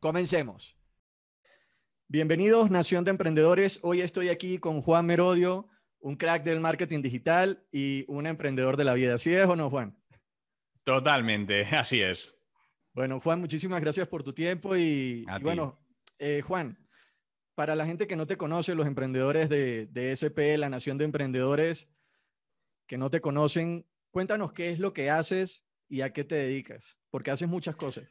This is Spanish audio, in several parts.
Comencemos. Bienvenidos, Nación de Emprendedores. Hoy estoy aquí con Juan Merodio, un crack del marketing digital y un emprendedor de la vida. ¿Así es o no, Juan? Totalmente, así es. Bueno, Juan, muchísimas gracias por tu tiempo y, bueno, eh, Juan, para la gente que no te conoce, los emprendedores de, de SP, la Nación de Emprendedores, que no te conocen, cuéntanos qué es lo que haces y a qué te dedicas, porque haces muchas cosas.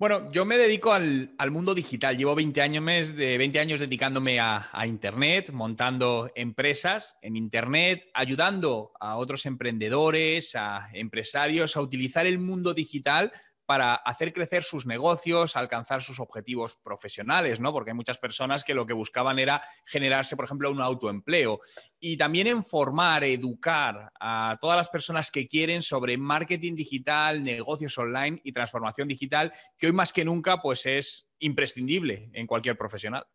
Bueno, yo me dedico al, al mundo digital. Llevo 20 años, mes de 20 años dedicándome a, Internet, montando empresas en Internet, ayudando a otros emprendedores, a empresarios a utilizar el mundo digital para hacer crecer sus negocios, alcanzar sus objetivos profesionales, ¿no? Porque hay muchas personas que lo que buscaban era generarse, por ejemplo, un autoempleo. Y también en formar, educar a todas las personas que quieren sobre marketing digital, negocios online y transformación digital, que hoy más que nunca pues es imprescindible en cualquier profesional.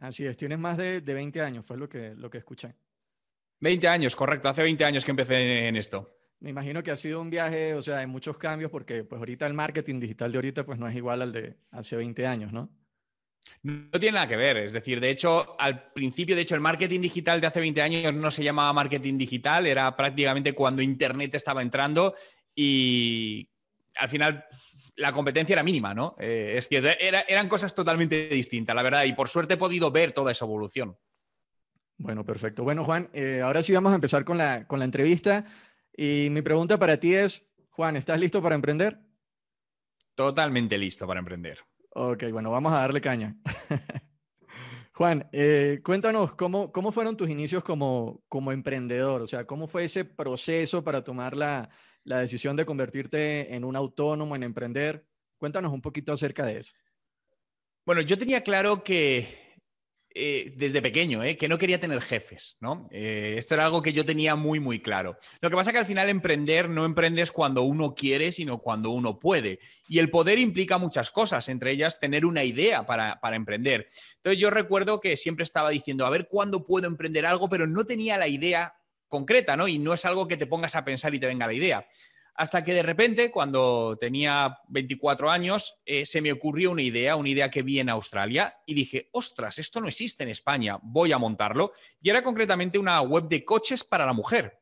Así es, tienes más de, de 20 años, fue lo que, lo que escuché. 20 años, correcto, hace 20 años que empecé en esto. Me imagino que ha sido un viaje, o sea, de muchos cambios, porque pues ahorita el marketing digital de ahorita pues no es igual al de hace 20 años, ¿no? No tiene nada que ver, es decir, de hecho, al principio, de hecho, el marketing digital de hace 20 años no se llamaba marketing digital, era prácticamente cuando Internet estaba entrando y al final la competencia era mínima, ¿no? Eh, es cierto, eran cosas totalmente distintas, la verdad, y por suerte he podido ver toda esa evolución. Bueno, perfecto. Bueno, Juan, eh, ahora sí vamos a empezar con la, con la entrevista. Y mi pregunta para ti es, Juan, ¿estás listo para emprender? Totalmente listo para emprender. Ok, bueno, vamos a darle caña. Juan, eh, cuéntanos, ¿cómo, ¿cómo fueron tus inicios como, como emprendedor? O sea, ¿cómo fue ese proceso para tomar la, la decisión de convertirte en un autónomo, en emprender? Cuéntanos un poquito acerca de eso. Bueno, yo tenía claro que eh, desde pequeño, eh, que no quería tener jefes, eh, esto era algo que yo tenía muy, muy claro. Lo que pasa es que al final emprender no emprendes cuando uno quiere, sino cuando uno puede. Y el poder implica muchas cosas, entre ellas tener una idea para, para emprender. Entonces yo recuerdo que siempre estaba diciendo, a ver cuándo puedo emprender algo, pero no tenía la idea concreta, ¿no? Y no es algo que te pongas a pensar y te venga la idea hasta que de repente, cuando tenía 24 años, eh, se me ocurrió una idea, una idea que vi en Australia y dije, ostras, esto no existe en España, voy a montarlo. Y era concretamente una web de coches para la mujer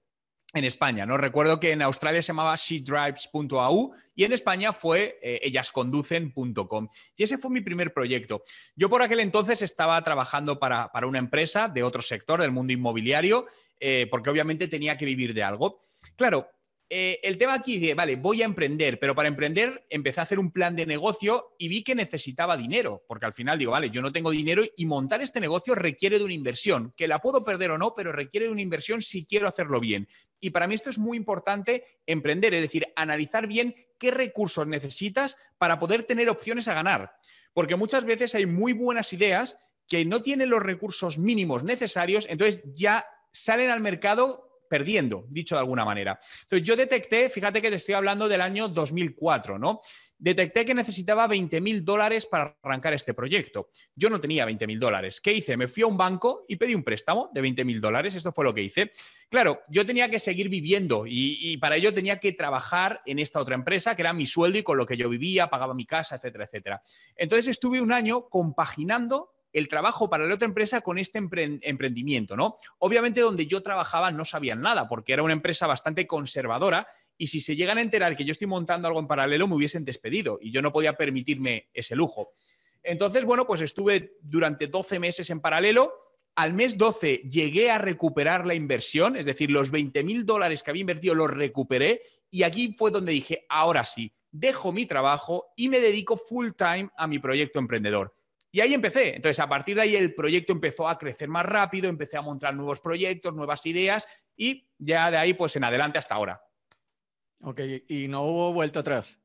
en España. No recuerdo que en Australia se llamaba shedrives.au y en España fue eh, ellasconducen.com. Y ese fue mi primer proyecto. Yo por aquel entonces estaba trabajando para, una empresa de otro sector del mundo inmobiliario, eh, porque obviamente tenía que vivir de algo. Claro, eh, el tema aquí es, vale, voy a emprender, pero para emprender empecé a hacer un plan de negocio y vi que necesitaba dinero, porque al final digo, vale, yo no tengo dinero y montar este negocio requiere de una inversión, que la puedo perder o no, pero requiere de una inversión si quiero hacerlo bien. Y para mí esto es muy importante emprender, es decir, analizar bien qué recursos necesitas para poder tener opciones a ganar, porque muchas veces hay muy buenas ideas que no tienen los recursos mínimos necesarios, entonces ya salen al mercado perdiendo, dicho de alguna manera. Entonces yo detecté, fíjate que te estoy hablando del año 2004, ¿no? Detecté que necesitaba 20 mil dólares para arrancar este proyecto. Yo no tenía 20 mil dólares. ¿Qué hice? Me fui a un banco y pedí un préstamo de 20 mil dólares. Esto fue lo que hice. Claro, yo tenía que seguir viviendo y, y, para ello tenía que trabajar en esta otra empresa, que era mi sueldo y con lo que yo vivía, pagaba mi casa, etcétera, etcétera. Entonces estuve un año compaginando el trabajo para la otra empresa con este emprendimiento, ¿no? Obviamente donde yo trabajaba no sabían nada porque era una empresa bastante conservadora y si se llegan a enterar que yo estoy montando algo en paralelo me hubiesen despedido y yo no podía permitirme ese lujo. Entonces, bueno, pues estuve durante 12 meses en paralelo. Al mes 12 llegué a recuperar la inversión, es decir, los 20 mil dólares que había invertido los recuperé y aquí fue donde dije, ahora sí, dejo mi trabajo y me dedico full time a mi proyecto emprendedor. Y ahí empecé. Entonces, a partir de ahí el proyecto empezó a crecer más rápido, empecé a montar nuevos proyectos, nuevas ideas y ya de ahí, pues en adelante hasta ahora. Ok, ¿y no hubo vuelta atrás?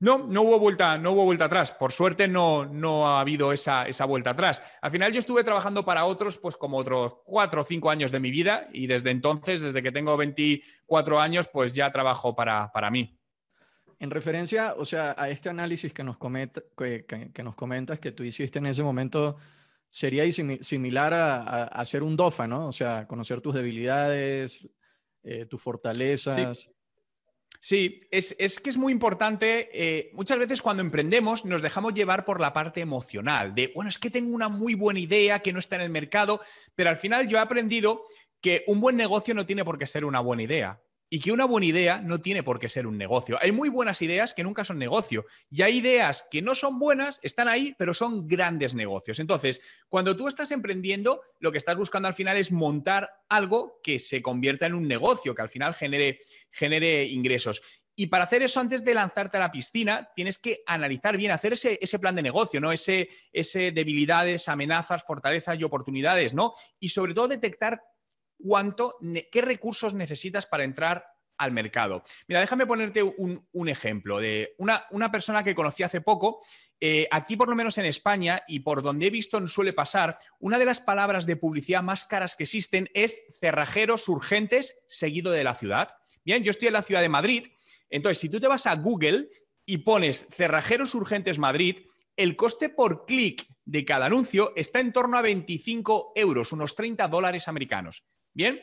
No, no hubo vuelta, no hubo vuelta atrás. Por suerte no, no ha habido esa, esa, vuelta atrás. Al final yo estuve trabajando para otros, pues como otros cuatro o cinco años de mi vida y desde entonces, desde que tengo 24 años, pues ya trabajo para, para mí. En referencia, o sea, a este análisis que nos, que, nos comentas que tú hiciste en ese momento, sería similar a, a, un DOFA, ¿no? O sea, conocer tus debilidades, eh, tus fortalezas. Sí. es, que es muy importante. Eh, muchas veces cuando emprendemos nos dejamos llevar por la parte emocional, de, bueno, es que tengo una muy buena idea que no está en el mercado, pero al final yo he aprendido que un buen negocio no tiene por qué ser una buena idea y que una buena idea no tiene por qué ser un negocio. Hay muy buenas ideas que nunca son negocio y hay ideas que no son buenas, están ahí, pero son grandes negocios. Entonces, cuando tú estás emprendiendo, lo que estás buscando al final es montar algo que se convierta en un negocio, que al final genere, genere ingresos. Y para hacer eso, antes de lanzarte a la piscina, tienes que analizar bien, hacer ese, ese plan de negocio, ¿no? Ese, ese, debilidades, amenazas, fortalezas y oportunidades, ¿no? Y sobre todo detectar cuánto, qué recursos necesitas para entrar al mercado. Mira, déjame ponerte un, ejemplo de una, persona que conocí hace poco. Eh, aquí, por lo menos en España, y por donde he visto suele pasar, una de las palabras de publicidad más caras que existen es cerrajeros urgentes seguido de la ciudad. Bien, yo estoy en la ciudad de Madrid. Entonces, si tú te vas a Google y pones cerrajeros urgentes Madrid, el coste por clic de cada anuncio está en torno a 25 euros, unos 30 dólares americanos. ¿Bien?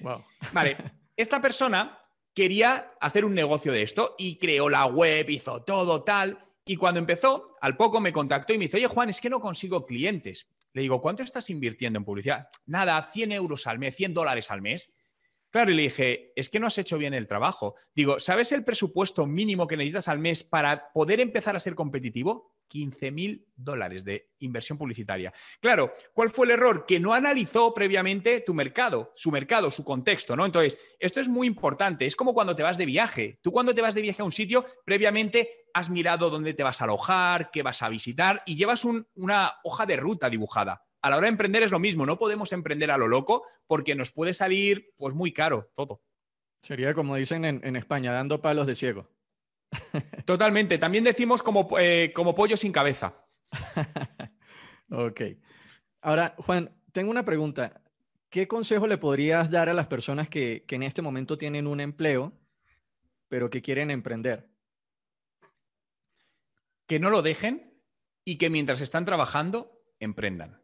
Vale, esta persona quería hacer un negocio de esto y creó la web, hizo todo tal. Y cuando empezó, al poco me contactó y me dice, oye Juan, es que no consigo clientes. Le digo, ¿cuánto estás invirtiendo en publicidad? Nada, 100 euros al mes, 100 dólares al mes. Claro, y le dije, es que no has hecho bien el trabajo. Digo, ¿sabes el presupuesto mínimo que necesitas al mes para poder empezar a ser competitivo? 15 mil dólares de inversión publicitaria. Claro, ¿cuál fue el error? Que no analizó previamente tu mercado, su mercado, su contexto, ¿no? Entonces, esto es muy importante. Es como cuando te vas de viaje. Tú cuando te vas de viaje a un sitio, previamente has mirado dónde te vas a alojar, qué vas a visitar y llevas una hoja de ruta dibujada. A la hora de emprender es lo mismo, no podemos emprender a lo loco porque nos puede salir pues muy caro todo. Sería como dicen en España, dando palos de ciego. Totalmente. También decimos como, eh, como pollo sin cabeza. ok. Ahora, Juan, tengo una pregunta. ¿Qué consejo le podrías dar a las personas que, en este momento tienen un empleo, pero que quieren emprender? Que no lo dejen y que mientras están trabajando, emprendan.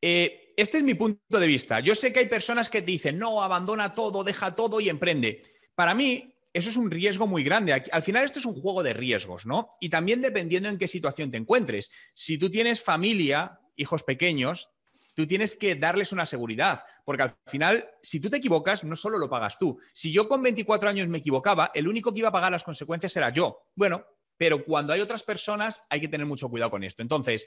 Eh, este es mi punto de vista. Yo sé que hay personas que dicen, no, abandona todo, deja todo y emprende. Para mí, eso es un riesgo muy grande. Al final esto es un juego de riesgos, ¿no? Y también dependiendo en qué situación te encuentres. Si tú tienes familia, hijos pequeños, tú tienes que darles una seguridad, porque al final, si tú te equivocas, no solo lo pagas tú. Si yo con 24 años me equivocaba, el único que iba a pagar las consecuencias era yo. Bueno, pero cuando hay otras personas hay que tener mucho cuidado con esto. Entonces,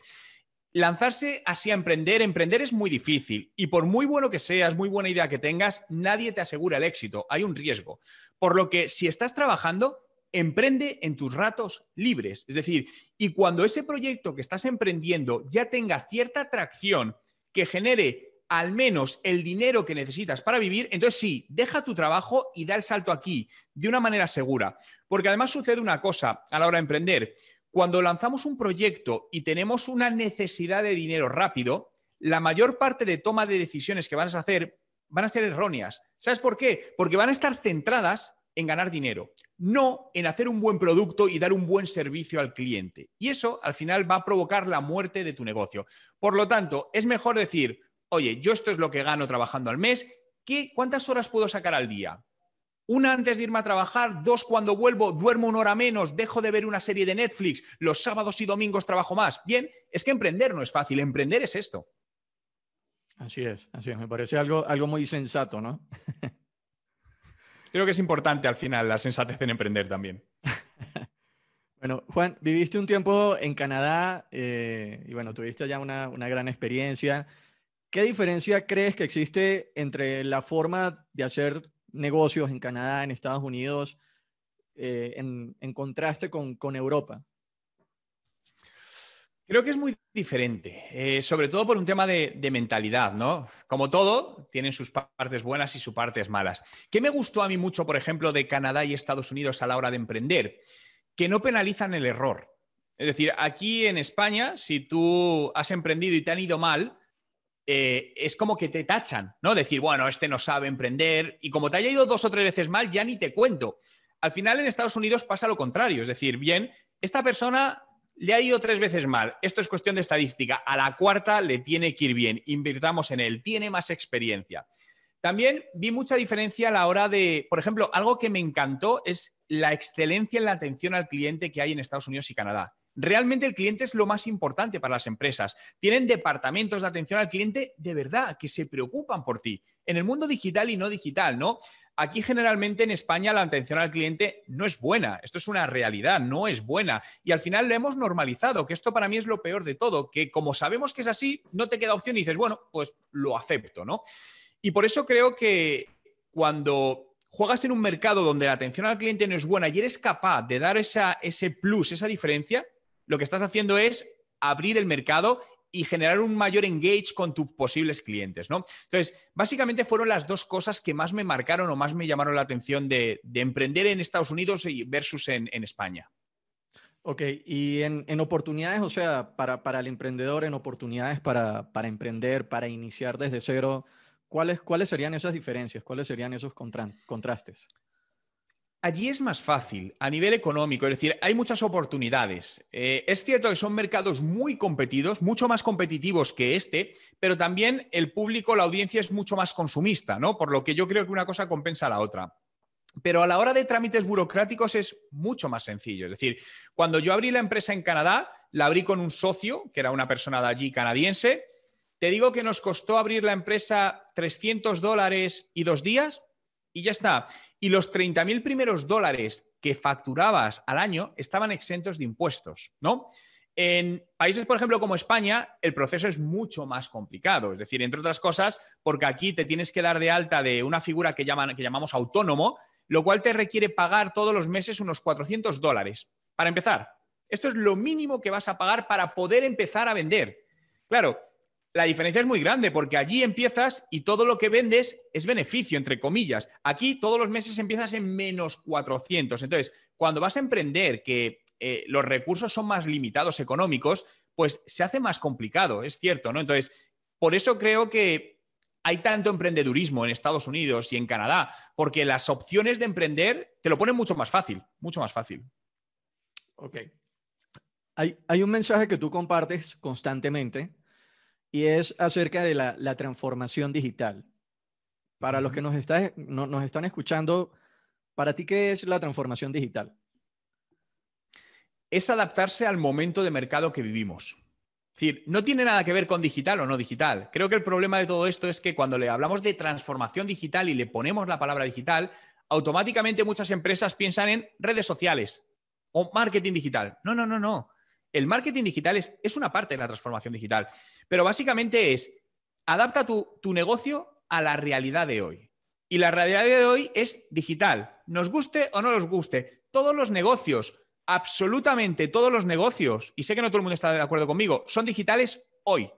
Lanzarse así a emprender, emprender es muy difícil y por muy bueno que seas, muy buena idea que tengas, nadie te asegura el éxito, hay un riesgo. Por lo que si estás trabajando, emprende en tus ratos libres. Es decir, y cuando ese proyecto que estás emprendiendo ya tenga cierta atracción que genere al menos el dinero que necesitas para vivir, entonces sí, deja tu trabajo y da el salto aquí de una manera segura. Porque además sucede una cosa a la hora de emprender. Cuando lanzamos un proyecto y tenemos una necesidad de dinero rápido, la mayor parte de toma de decisiones que vas a hacer van a ser erróneas. ¿Sabes por qué? Porque van a estar centradas en ganar dinero, no en hacer un buen producto y dar un buen servicio al cliente. Y eso al final va a provocar la muerte de tu negocio. Por lo tanto, es mejor decir, oye, yo esto es lo que gano trabajando al mes, ¿qué, ¿cuántas horas puedo sacar al día? Una antes de irme a trabajar, dos cuando vuelvo, duermo una hora menos, dejo de ver una serie de Netflix, los sábados y domingos trabajo más. Bien, es que emprender no es fácil, emprender es esto. Así es, así es, me parece algo, algo muy sensato, ¿no? Creo que es importante al final la sensatez en emprender también. Bueno, Juan, viviste un tiempo en Canadá eh, y bueno, tuviste ya una, una, gran experiencia. ¿Qué diferencia crees que existe entre la forma de hacer negocios en Canadá, en Estados Unidos, eh, en, contraste con, Europa? Creo que es muy diferente, eh, sobre todo por un tema de, de, mentalidad, ¿no? Como todo, tienen sus partes buenas y sus partes malas. ¿Qué me gustó a mí mucho, por ejemplo, de Canadá y Estados Unidos a la hora de emprender? Que no penalizan el error. Es decir, aquí en España, si tú has emprendido y te han ido mal, eh, es como que te tachan, ¿no? Decir, bueno, este no sabe emprender y como te haya ido dos o tres veces mal, ya ni te cuento. Al final en Estados Unidos pasa lo contrario, es decir, bien, esta persona le ha ido tres veces mal, esto es cuestión de estadística, a la cuarta le tiene que ir bien, invirtamos en él, tiene más experiencia. También vi mucha diferencia a la hora de, por ejemplo, algo que me encantó es la excelencia en la atención al cliente que hay en Estados Unidos y Canadá. Realmente el cliente es lo más importante para las empresas. Tienen departamentos de atención al cliente de verdad que se preocupan por ti. En el mundo digital y no digital, ¿no? Aquí generalmente en España la atención al cliente no es buena. Esto es una realidad, no es buena. Y al final lo hemos normalizado, que esto para mí es lo peor de todo, que como sabemos que es así, no te queda opción y dices, bueno, pues lo acepto, ¿no? Y por eso creo que cuando juegas en un mercado donde la atención al cliente no es buena y eres capaz de dar esa, ese plus, esa diferencia, lo que estás haciendo es abrir el mercado y generar un mayor engage con tus posibles clientes, ¿no? Entonces, básicamente fueron las dos cosas que más me marcaron o más me llamaron la atención de, emprender en Estados Unidos versus en, España. Ok, y en, oportunidades, o sea, para, el emprendedor, en oportunidades para, emprender, para iniciar desde cero, ¿cuáles, ¿cuáles serían esas diferencias? ¿Cuáles serían esos contrastes? allí es más fácil a nivel económico, es decir, hay muchas oportunidades. Eh, es cierto que son mercados muy competidos, mucho más competitivos que este, pero también el público, la audiencia es mucho más consumista, ¿no? Por lo que yo creo que una cosa compensa a la otra. Pero a la hora de trámites burocráticos es mucho más sencillo. Es decir, cuando yo abrí la empresa en Canadá, la abrí con un socio, que era una persona de allí canadiense. Te digo que nos costó abrir la empresa 300 dólares y dos días, y ya está. Y los 30.000 primeros dólares que facturabas al año estaban exentos de impuestos, ¿no? En países, por ejemplo, como España, el proceso es mucho más complicado. Es decir, entre otras cosas, porque aquí te tienes que dar de alta de una figura que, llaman, que llamamos autónomo, lo cual te requiere pagar todos los meses unos 400 dólares. Para empezar, esto es lo mínimo que vas a pagar para poder empezar a vender. Claro, la diferencia es muy grande porque allí empiezas y todo lo que vendes es beneficio, entre comillas. Aquí todos los meses empiezas en menos 400. Entonces, cuando vas a emprender que eh, los recursos son más limitados económicos, pues se hace más complicado, es cierto, ¿no? Entonces, por eso creo que hay tanto emprendedurismo en Estados Unidos y en Canadá, porque las opciones de emprender te lo ponen mucho más fácil, mucho más fácil. Ok. Hay, hay un mensaje que tú compartes constantemente, y es acerca de la, transformación digital. Para los que nos, nos están escuchando, ¿para ti qué es la transformación digital? Es adaptarse al momento de mercado que vivimos. Es decir, no tiene nada que ver con digital o no digital. Creo que el problema de todo esto es que cuando le hablamos de transformación digital y le ponemos la palabra digital, automáticamente muchas empresas piensan en redes sociales o marketing digital. No, no, no, no. El marketing digital es, es una parte de la transformación digital, pero básicamente es adapta tu, tu negocio a la realidad de hoy. Y la realidad de hoy es digital. Nos guste o no nos guste, todos los negocios, absolutamente todos los negocios, y sé que no todo el mundo está de acuerdo conmigo, son digitales hoy.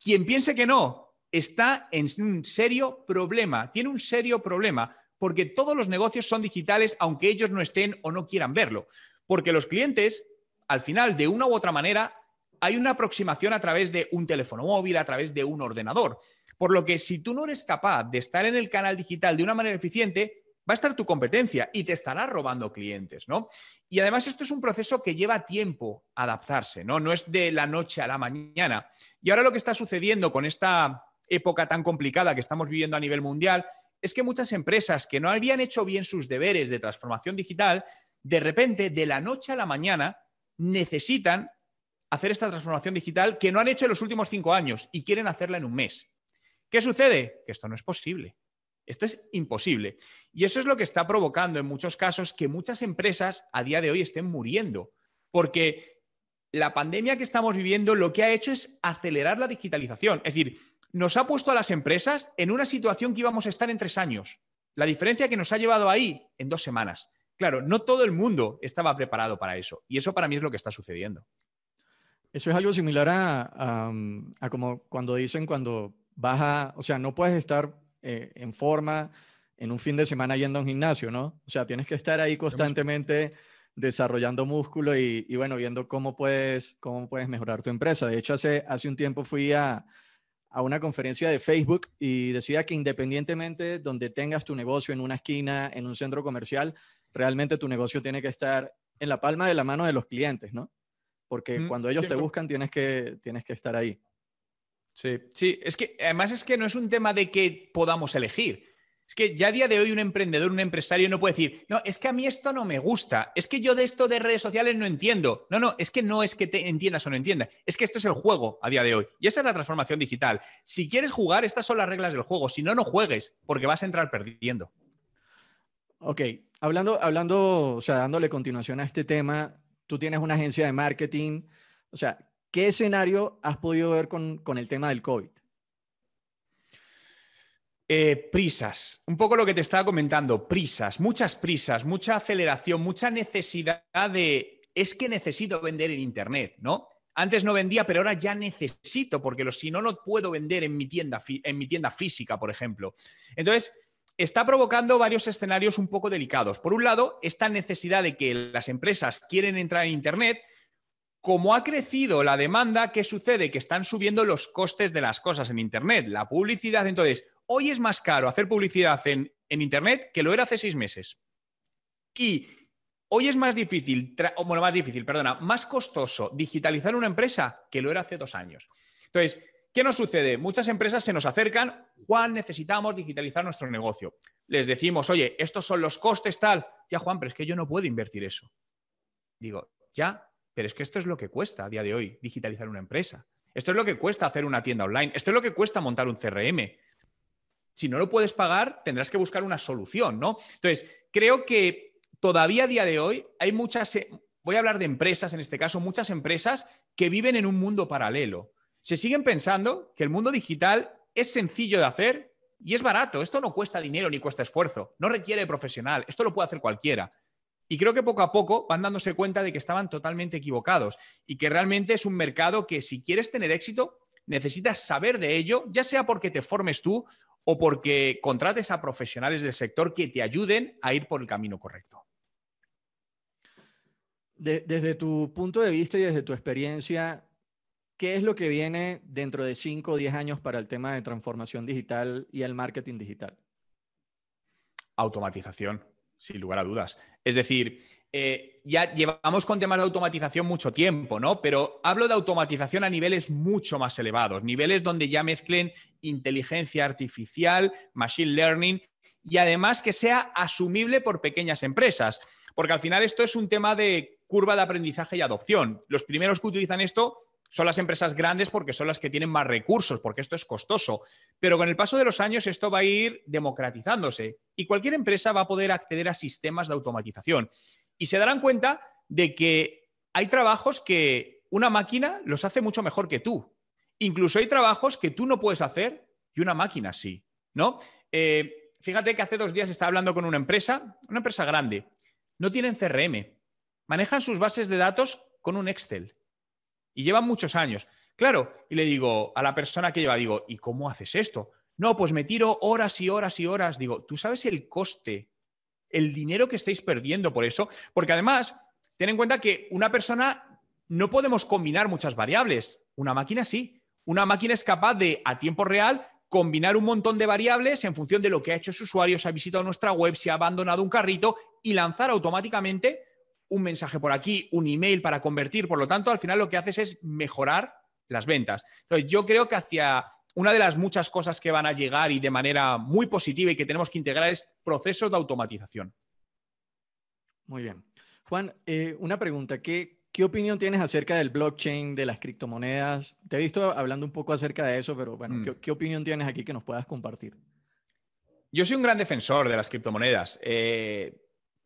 Quien piense que no está en un serio problema, tiene un serio problema, porque todos los negocios son digitales aunque ellos no estén o no quieran verlo. Porque los clientes al final, de una u otra manera, hay una aproximación a través de un teléfono móvil, a través de un ordenador. Por lo que si tú no eres capaz de estar en el canal digital de una manera eficiente, va a estar tu competencia y te estará robando clientes, ¿no? Y además esto es un proceso que lleva tiempo adaptarse, ¿no? No es de la noche a la mañana. Y ahora lo que está sucediendo con esta época tan complicada que estamos viviendo a nivel mundial es que muchas empresas que no habían hecho bien sus deberes de transformación digital, de repente, de la noche a la mañana, necesitan hacer esta transformación digital que no han hecho en los últimos cinco años y quieren hacerla en un mes. ¿Qué sucede? Que esto no es posible. Esto es imposible. Y eso es lo que está provocando en muchos casos que muchas empresas a día de hoy estén muriendo, porque la pandemia que estamos viviendo lo que ha hecho es acelerar la digitalización. Es decir, nos ha puesto a las empresas en una situación que íbamos a estar en tres años. La diferencia que nos ha llevado ahí en dos semanas. Claro, no todo el mundo estaba preparado para eso. Y eso para mí es lo que está sucediendo. Eso es algo similar a, como cuando dicen cuando a... o sea, no puedes estar eh, en forma en un fin de semana yendo a un gimnasio, ¿no? O sea, tienes que estar ahí constantemente desarrollando músculo y, bueno, viendo cómo puedes, cómo puedes mejorar tu empresa. De hecho, hace, hace un tiempo fui a, a una conferencia de Facebook y decía que independientemente donde tengas tu negocio, en una esquina, en un centro comercial, realmente tu negocio tiene que estar en la palma de la mano de los clientes, ¿no? Porque cuando ellos te buscan tienes que, tienes que estar ahí. Sí, sí, es que además es que no es un tema de que podamos elegir. Es que ya a día de hoy un emprendedor, un empresario no puede decir, no, es que a mí esto no me gusta, es que yo de esto de redes sociales no entiendo. No, no, es que no es que te entiendas o no entiendas, es que esto es el juego a día de hoy. Y esa es la transformación digital. Si quieres jugar, estas son las reglas del juego. Si no, no juegues, porque vas a entrar perdiendo. Ok, Hablando, hablando, o sea, dándole continuación a este tema, tú tienes una agencia de marketing, o sea, ¿qué escenario has podido ver con, el tema del COVID? Eh, prisas, un poco lo que te estaba comentando, prisas, muchas prisas, mucha aceleración, mucha necesidad de, es que necesito vender en Internet, ¿no? Antes no vendía, pero ahora ya necesito, porque si no, no puedo vender en mi tienda, en mi tienda física, por ejemplo. Entonces, está provocando varios escenarios un poco delicados. Por un lado, esta necesidad de que las empresas quieren entrar en Internet, como ha crecido la demanda, ¿qué sucede? Que están subiendo los costes de las cosas en Internet, la publicidad. Entonces, hoy es más caro hacer publicidad en, en Internet que lo era hace seis meses. Y hoy es más difícil, bueno, más difícil, perdona, más costoso digitalizar una empresa que lo era hace dos años. Entonces, ¿Qué nos sucede? Muchas empresas se nos acercan, Juan, necesitamos digitalizar nuestro negocio. Les decimos, oye, estos son los costes tal. Ya, Juan, pero es que yo no puedo invertir eso. Digo, ya, pero es que esto es lo que cuesta a día de hoy digitalizar una empresa. Esto es lo que cuesta hacer una tienda online. Esto es lo que cuesta montar un CRM. Si no lo puedes pagar, tendrás que buscar una solución, ¿no? Entonces, creo que todavía a día de hoy hay muchas, eh, voy a hablar de empresas en este caso, muchas empresas que viven en un mundo paralelo. Se siguen pensando que el mundo digital es sencillo de hacer y es barato. Esto no cuesta dinero ni cuesta esfuerzo. No requiere profesional. Esto lo puede hacer cualquiera. Y creo que poco a poco van dándose cuenta de que estaban totalmente equivocados y que realmente es un mercado que si quieres tener éxito, necesitas saber de ello, ya sea porque te formes tú o porque contrates a profesionales del sector que te ayuden a ir por el camino correcto. desde tu punto de vista y desde tu experiencia, ¿Qué es lo que viene dentro de 5 o 10 años para el tema de transformación digital y el marketing digital? Automatización, sin lugar a dudas. Es decir, eh, ya llevamos con temas de automatización mucho tiempo, ¿no? Pero hablo de automatización a niveles mucho más elevados, niveles donde ya mezclen inteligencia artificial, machine learning y además que sea asumible por pequeñas empresas. Porque al final esto es un tema de curva de aprendizaje y adopción. Los primeros que utilizan esto son las empresas grandes porque son las que tienen más recursos, porque esto es costoso. Pero con el paso de los años esto va a ir democratizándose y cualquier empresa va a poder acceder a sistemas de automatización. Y se darán cuenta de que hay trabajos que una máquina los hace mucho mejor que tú. Incluso hay trabajos que tú no puedes hacer y una máquina sí, ¿no? Eh, fíjate que hace dos días estaba hablando con una empresa, una empresa grande. No tienen CRM. Manejan sus bases de datos con un Excel. Y llevan muchos años. Claro, y le digo a la persona que lleva, digo, ¿y cómo haces esto? No, pues me tiro horas y horas y horas. Digo, ¿tú sabes el coste, el dinero que estáis perdiendo por eso? Porque además, ten en cuenta que una persona no podemos combinar muchas variables. Una máquina sí. Una máquina es capaz de, a tiempo real, combinar un montón de variables en función de lo que ha hecho su usuario, si ha visitado nuestra web, si ha abandonado un carrito y lanzar automáticamente un mensaje por aquí, un email para convertir. Por lo tanto, al final lo que haces es mejorar las ventas. Entonces, yo creo que hacia una de las muchas cosas que van a llegar y de manera muy positiva y que tenemos que integrar es procesos de automatización. Muy bien. Juan, eh, una pregunta. ¿Qué, opinión tienes acerca del blockchain, de las criptomonedas? Te he visto hablando un poco acerca de eso, pero bueno, mm. ¿qué, opinión tienes aquí que nos puedas compartir? Yo soy un gran defensor de las criptomonedas. Eh,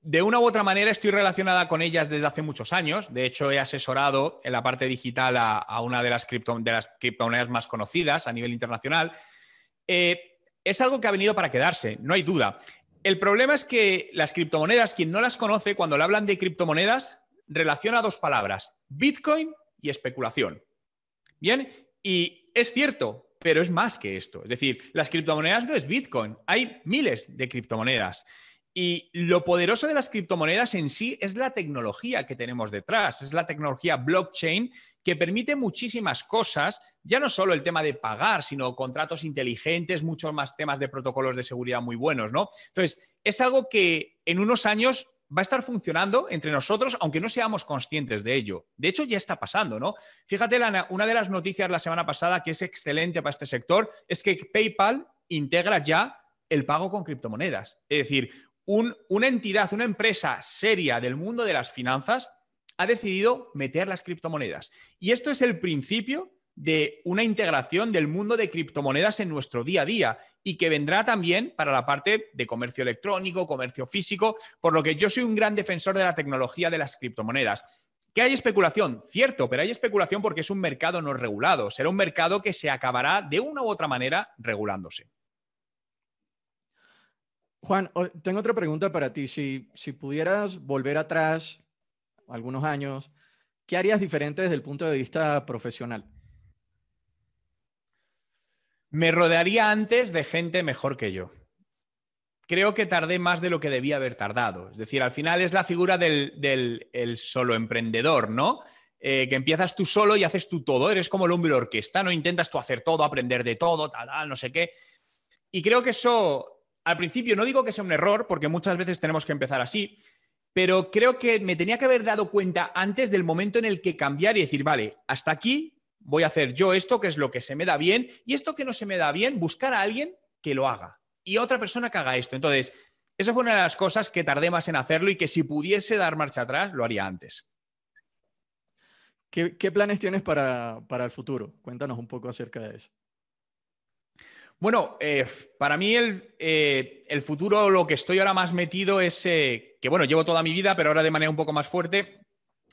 de una u otra manera estoy relacionada con ellas desde hace muchos años. De hecho, he asesorado en la parte digital a, una de las, criptomonedas más conocidas a nivel internacional. Eh, es algo que ha venido para quedarse, no hay duda. El problema es que las criptomonedas, quien no las conoce, cuando le hablan de criptomonedas, relaciona dos palabras, Bitcoin y especulación. Bien, y es cierto, pero es más que esto. Es decir, las criptomonedas no es Bitcoin, hay miles de criptomonedas. Y lo poderoso de las criptomonedas en sí es la tecnología que tenemos detrás, es la tecnología blockchain que permite muchísimas cosas, ya no solo el tema de pagar, sino contratos inteligentes, muchos más temas de protocolos de seguridad muy buenos, ¿no? Entonces, es algo que en unos años va a estar funcionando entre nosotros, aunque no seamos conscientes de ello. De hecho, ya está pasando, ¿no? Fíjate, Lana, una de las noticias la semana pasada que es excelente para este sector es que PayPal integra ya el pago con criptomonedas. Es decir, una entidad, una empresa seria del mundo de las finanzas ha decidido meter las criptomonedas. Y esto es el principio de una integración del mundo de criptomonedas en nuestro día a día y que vendrá también para la parte de comercio electrónico, comercio físico, por lo que yo soy un gran defensor de la tecnología de las criptomonedas. ¿Que hay especulación? Cierto, pero hay especulación porque es un mercado no regulado. Será un mercado que se acabará de una u otra manera regulándose. Juan, tengo otra pregunta para ti. Si, pudieras volver atrás algunos años, ¿qué harías diferente desde el punto de vista profesional? Me rodearía antes de gente mejor que yo. Creo que tardé más de lo que debía haber tardado. Es decir, al final es la figura del, solo emprendedor, ¿no? Eh, que empiezas tú solo y haces tú todo, eres como el hombre orquesta, ¿no? Intentas tú hacer todo, aprender de todo, tal, tal, no sé qué. Y creo que eso al principio no digo que sea un error, porque muchas veces tenemos que empezar así, pero creo que me tenía que haber dado cuenta antes del momento en el que cambiar y decir, vale, hasta aquí voy a hacer yo esto, que es lo que se me da bien, y esto que no se me da bien, buscar a alguien que lo haga y otra persona que haga esto. Entonces, esa fue una de las cosas que tardé más en hacerlo y que si pudiese dar marcha atrás, lo haría antes. ¿Qué, planes tienes para el futuro? Cuéntanos un poco acerca de eso. Bueno, eh, para mí eh, el, futuro, lo que estoy ahora más metido es, eh, que bueno, llevo toda mi vida, pero ahora de manera un poco más fuerte,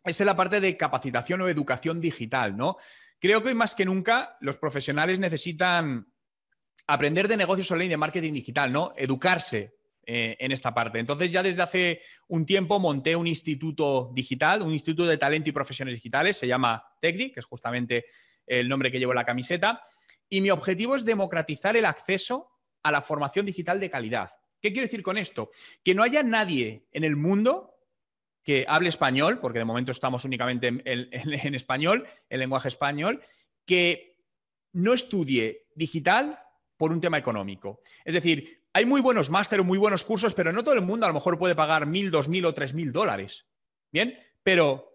es en la parte de capacitación o educación digital, ¿no? Creo que hoy más que nunca los profesionales necesitan aprender de negocios online y de marketing digital, ¿no? Educarse en esta parte. Entonces ya desde hace un tiempo monté un instituto digital, un instituto de talento y profesiones digitales, se llama TECDI, que es justamente el nombre que llevo en la camiseta. Y mi objetivo es democratizar el acceso a la formación digital de calidad. ¿Qué quiero decir con esto? Que no haya nadie en el mundo que hable español, porque de momento estamos únicamente en, español, el lenguaje español, que no estudie digital por un tema económico. Es decir, hay muy buenos másteres, muy buenos cursos, pero no todo el mundo a lo mejor puede pagar mil, dos mil o tres mil dólares. Bien, pero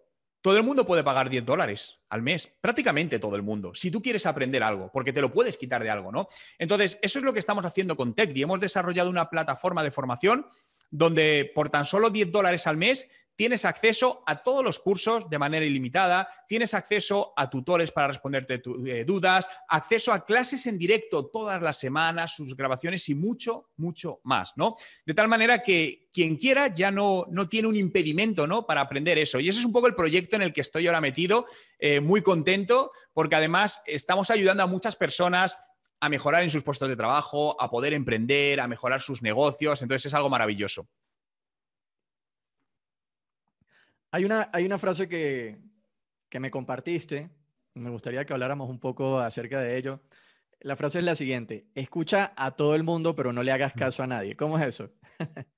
todo el mundo puede pagar 10 dólares al mes, prácticamente todo el mundo, si tú quieres aprender algo, porque te lo puedes quitar de algo, ¿no? Entonces, eso es lo que estamos haciendo con TechDi. Hemos desarrollado una plataforma de formación donde por tan solo 10 dólares al mes tienes acceso a todos los cursos de manera ilimitada, tienes acceso a tutores para responderte eh, dudas, acceso a clases en directo todas las semanas, sus grabaciones y mucho, mucho más, ¿no? De tal manera que quien quiera ya no, tiene un impedimento, Para aprender eso. Y ese es un poco el proyecto en el que estoy ahora metido, eh, muy contento, porque además estamos ayudando a muchas personas a mejorar en sus puestos de trabajo, a poder emprender, a mejorar sus negocios. Entonces es algo maravilloso. Hay una, hay una frase que, que me compartiste, me gustaría que habláramos un poco acerca de ello. La frase es la siguiente, escucha a todo el mundo, pero no le hagas caso a nadie. ¿Cómo es eso?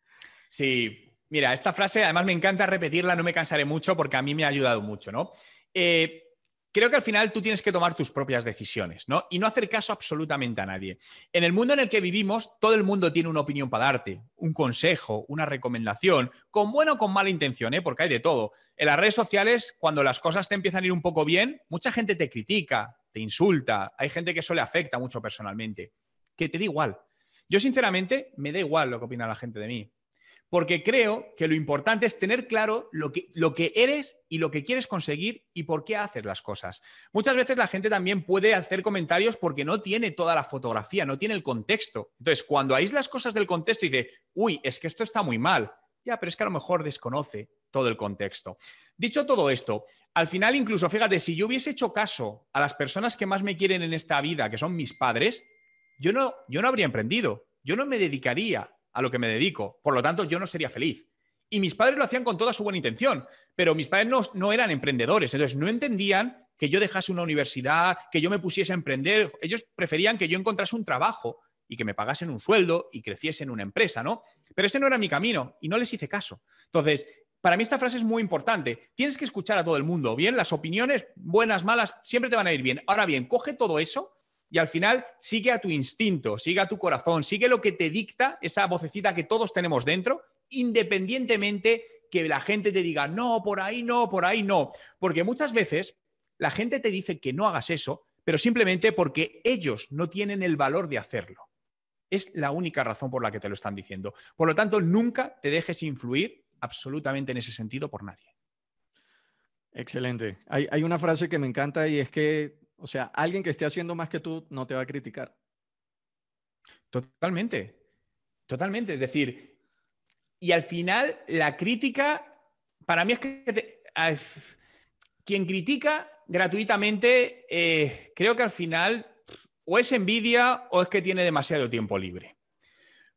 sí, mira, esta frase además me encanta repetirla, no me cansaré mucho porque a mí me ha ayudado mucho, ¿no? Eh, creo que al final tú tienes que tomar tus propias decisiones, ¿no? Y no hacer caso absolutamente a nadie. En el mundo en el que vivimos, todo el mundo tiene una opinión para darte, un consejo, una recomendación, con buena o con mala intención, ¿eh? Porque hay de todo. En las redes sociales, cuando las cosas te empiezan a ir un poco bien, mucha gente te critica, te insulta, hay gente que eso le afecta mucho personalmente. Que te da igual. Yo, sinceramente, me da igual lo que opina la gente de mí porque creo que lo importante es tener claro lo que, lo que, eres y lo que quieres conseguir y por qué haces las cosas. Muchas veces la gente también puede hacer comentarios porque no tiene toda la fotografía, no tiene el contexto. Entonces, cuando las cosas del contexto y dice, uy, es que esto está muy mal, ya, pero es que a lo mejor desconoce todo el contexto. Dicho todo esto, al final incluso, fíjate, si yo hubiese hecho caso a las personas que más me quieren en esta vida, que son mis padres, yo no, yo no habría emprendido, yo no me dedicaría a lo que me dedico. Por lo tanto, yo no sería feliz. Y mis padres lo hacían con toda su buena intención, pero mis padres no, eran emprendedores, entonces no entendían que yo dejase una universidad, que yo me pusiese a emprender. Ellos preferían que yo encontrase un trabajo y que me pagasen un sueldo y creciese en una empresa, ¿no? Pero este no era mi camino y no les hice caso. Entonces, para mí esta frase es muy importante. Tienes que escuchar a todo el mundo, ¿bien? Las opiniones, buenas, malas, siempre te van a ir bien. Ahora bien, coge todo eso y al final sigue a tu instinto, sigue a tu corazón, sigue lo que te dicta esa vocecita que todos tenemos dentro, independientemente que la gente te diga, no, por ahí no, por ahí no. Porque muchas veces la gente te dice que no hagas eso, pero simplemente porque ellos no tienen el valor de hacerlo. Es la única razón por la que te lo están diciendo. Por lo tanto, nunca te dejes influir absolutamente en ese sentido por nadie. Excelente. Hay, hay, una frase que me encanta y es que o sea, alguien que esté haciendo más que tú no te va a criticar. Totalmente, totalmente. Es decir, y al final la crítica, para mí es que ah, quien critica gratuitamente, eh, creo que al final o es envidia o es que tiene demasiado tiempo libre.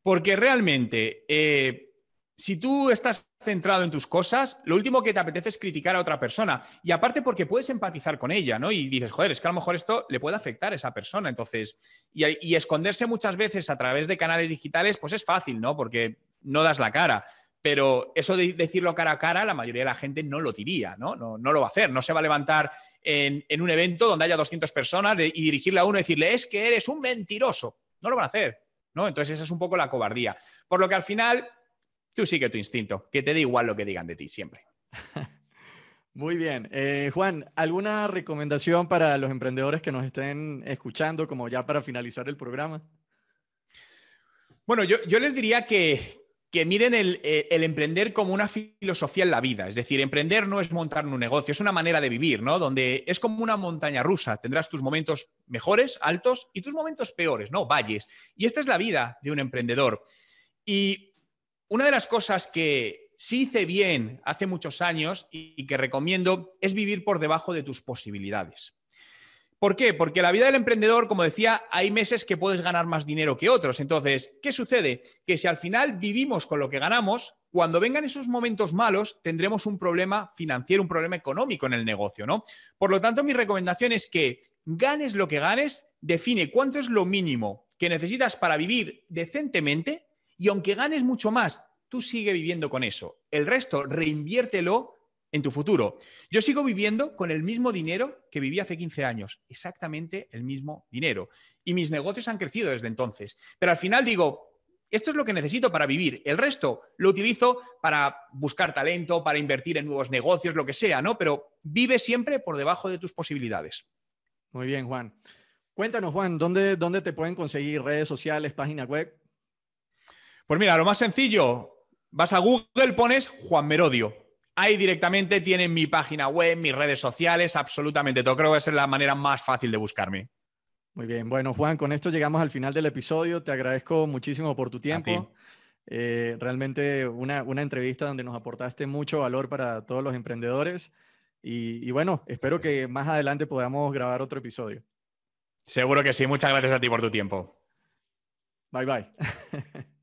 Porque realmente, eh, si tú estás centrado en tus cosas, lo último que te apetece es criticar a otra persona. Y aparte porque puedes empatizar con ella, ¿no? Y dices, joder, es que a lo mejor esto le puede afectar a esa persona. Entonces, y, esconderse muchas veces a través de canales digitales, pues es fácil, ¿no? Porque no das la cara. Pero eso de decirlo cara a cara, la mayoría de la gente no lo diría, ¿no? No, lo va a hacer. No se va a levantar en, un evento donde haya 200 personas y dirigirle a uno y decirle, es que eres un mentiroso. No lo van a hacer, ¿no? Entonces esa es un poco la cobardía. Por lo que al final Tú sigue tu instinto, que te dé igual lo que digan de ti siempre. Muy bien. Eh, Juan, ¿alguna recomendación para los emprendedores que nos estén escuchando, como ya para finalizar el programa? Bueno, yo, les diría que, que miren el, eh, el, emprender como una filosofía en la vida. Es decir, emprender no es montar un negocio, es una manera de vivir, ¿no? Donde es como una montaña rusa. Tendrás tus momentos mejores, altos y tus momentos peores, ¿no? Valles. Y esta es la vida de un emprendedor. Y una de las cosas que sí hice bien hace muchos años y que recomiendo es vivir por debajo de tus posibilidades. ¿Por qué? Porque la vida del emprendedor, como decía, hay meses que puedes ganar más dinero que otros. Entonces, ¿qué sucede? Que si al final vivimos con lo que ganamos, cuando vengan esos momentos malos, tendremos un problema financiero, un problema económico en el negocio, ¿no? Por lo tanto, mi recomendación es que ganes lo que ganes, define cuánto es lo mínimo que necesitas para vivir decentemente y aunque ganes mucho más, tú sigue viviendo con eso. El resto, reinviértelo en tu futuro. Yo sigo viviendo con el mismo dinero que viví hace 15 años, exactamente el mismo dinero. Y mis negocios han crecido desde entonces. Pero al final digo, esto es lo que necesito para vivir. El resto lo utilizo para buscar talento, para invertir en nuevos negocios, lo que sea, ¿no? Pero vive siempre por debajo de tus posibilidades. Muy bien, Juan. Cuéntanos, Juan, ¿dónde, dónde te pueden conseguir redes sociales, página web? Pues mira, lo más sencillo, vas a Google, pones Juan Merodio. Ahí directamente tienen mi página web, mis redes sociales, absolutamente todo. Creo que esa es la manera más fácil de buscarme. Muy bien, bueno Juan, con esto llegamos al final del episodio. Te agradezco muchísimo por tu tiempo. Eh, realmente una, entrevista donde nos aportaste mucho valor para todos los emprendedores. y bueno, espero que más adelante podamos grabar otro episodio. Seguro que sí. Muchas gracias a ti por tu tiempo. Bye bye.